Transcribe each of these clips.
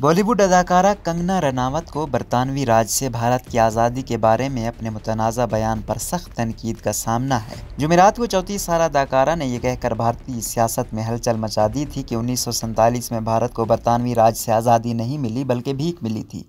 बॉलीवुड अदाकारा कंगना रनावत को बरतानवी राज से भारत की आज़ादी के बारे में अपने मुतनाज़ा बयान पर सख्त तनकीद का सामना है जुमेरात को चौंतीस साल अदाकारा ने यह कहकर भारतीय सियासत में हलचल मचा दी थी कि उन्नीस में भारत को बरतानवी राज से आज़ादी नहीं मिली बल्कि भीख मिली थी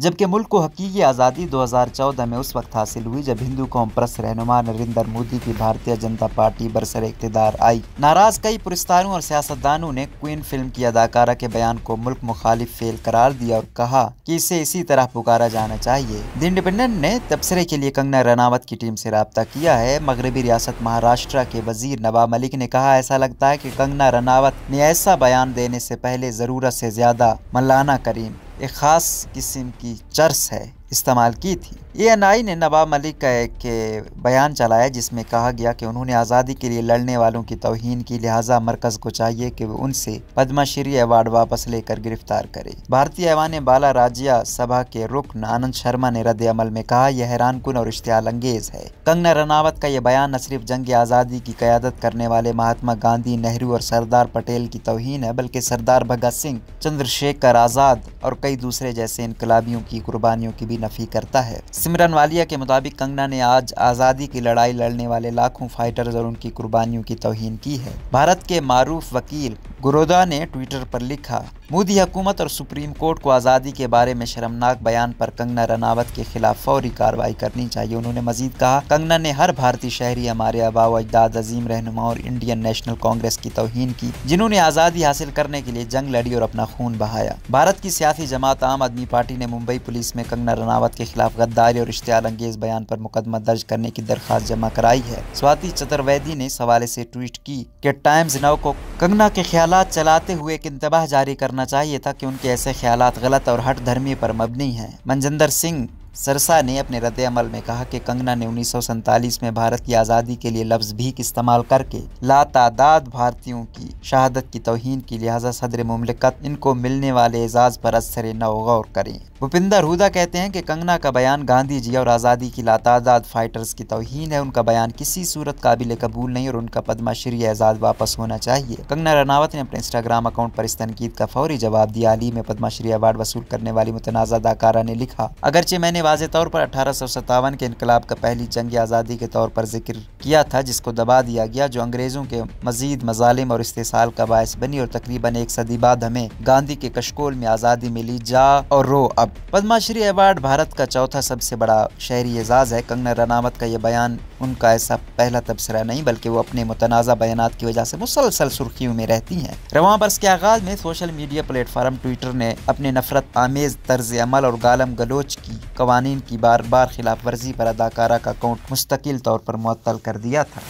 जबकि मुल्क को हकीकी आज़ादी 2014 में उस वक्त हासिल हुई जब हिंदू कौम प्रस रहनुमा नरेंद्र मोदी की भारतीय जनता पार्टी बरसर इकतदार आई नाराज कई पुरस्कारों और सियासतदानों ने क्वीन फिल्म की अदाकारा के बयान को मुल्क मुखालिफ फेल करार दिया और कहा कि इसे इसी तरह पुकारा जाना चाहिए द इंडिपेंडेंट ने तबसरे के लिए कंगना रनावत की टीम से रबता किया है मगरबी रियासत महाराष्ट्र के वजीर नवाब मलिक ने कहा ऐसा लगता है की कंगना रनावत ने ऐसा बयान देने से पहले जरूरत से ज्यादा मलाना करीम एक ख़ास किस्म की चर्स है इस्तेमाल की थी ए ने नवाब मलिक का एक बयान चलाया जिसमें कहा गया कि उन्होंने आज़ादी के लिए लड़ने वालों की तोहन की लिहाजा मरकज को चाहिए कि वो उनसे पद्मश्री अवार्ड वापस लेकर गिरफ्तार करे भारतीय ऐवान बाला राज्य सभा के रुकन आनंद शर्मा ने रद्द अमल में कहा यह हैरान कन और इश्तियाल अंगेज है कंगना रनावत का यह बयान न सिर्फ जंग आज़ादी की क्यादत करने वाले महात्मा गांधी नेहरू और सरदार पटेल की तोहन है बल्कि सरदार भगत सिंह चंद्रशेखर आज़ाद और कई दूसरे जैसे इनकलाबियों की कुर्बानियों की भी नफी करता है सिमरन वालिया के मुताबिक कंगना ने आज आज़ादी की लड़ाई लड़ने वाले लाखों फाइटर्स और उनकी कुर्बानियों की तोहन की है भारत के मारूफ वकील गुरोदा ने ट्विटर पर लिखा मोदी हुकूमत और सुप्रीम कोर्ट को आज़ादी के बारे में शर्मनाक बयान पर कंगना रनावत के खिलाफ फौरी कार्रवाई करनी चाहिए उन्होंने मजीद कहा कंगना ने हर भारतीय शहरी हमारे अबाव अजदाद अजीम रहनुमा और इंडियन नेशनल कांग्रेस की तोहन की जिन्होंने आज़ादी हासिल करने के लिए जंग लड़ी और अपना खून बहाया भारत की सियासी जमात आम आदमी पार्टी ने मुंबई पुलिस में कंगना रनावत के खिलाफ गद्दारी और इश्तार अंगेज बयान पर मुकदमा दर्ज करने की दरख्वास्त जमा कराई है स्वाति चतुर्वेदी ने सवाले ऐसी ट्वीट की टाइम्स नाव को कंगना के ख्याल चलाते हुए एक इंतबाह जारी करना करना चाहिए था कि उनके ऐसे ख्याल गलत और हट धर्मी पर मबनी हैं मनजिंदर सिंह सरसा ने अपने रद्द अमल में कहा कि कंगना ने उन्नीस में भारत की आज़ादी के लिए लफ्ज़ भी इस्तेमाल करके लातादाद भारतीयों की शहादत की तोहन की लिहाजा सदर ममलिकत इनको मिलने वाले एजाज़ पर असर न गौर करें भूपिंदर हुदा कहते हैं कि कंगना का बयान गांधी जी और आज़ादी की लातादाद फाइटर्स की तोहन है उनका बयान किसी सूरत काबिल कबूल नहीं और उनका पदमाश्री एजाज वापस होना चाहिए कंगना रनावत ने अपने इंस्टाग्राम अकाउंट पर इस तनकीद का फौरी जवाब दिया अली में पदमाश्री अवार्ड वसूल करने वाली मुतनाज़ा अदाकारा ने लिखा अगरचे मैंने वाज तौर पर अठारह के इनकलाब का पहली जंग आज़ादी के तौर पर जिक्र किया था जिसको दबा दिया गया जो अंग्रेज़ों के मजीद मजालिम और इस्तेसाल का बायस बनी और तकरीबन एक सदी बाद हमें गांधी के कशकोल में आज़ादी मिली जा और रो अब पद्माश्री अवार्ड भारत का चौथा सबसे बड़ा शहरी एजाज़ है कंगना रनावत का यह बयान उनका ऐसा पहला तबसरा नहीं बल्कि वो अपने मुतनाज़ बयान की वजह से मुसलसल सुर्खियों में रहती हैं रवा बरस के आगाज़ में सोशल मीडिया प्लेटफार्म ट्विटर ने अपने नफरत आमेज़ तर्ज अमल और गालम गलोच की कवानीन की बार बार खिलाफ वर्जी पर अदाकारा का अकाउंट मुस्तकिल तौर पर मअतल कर दिया था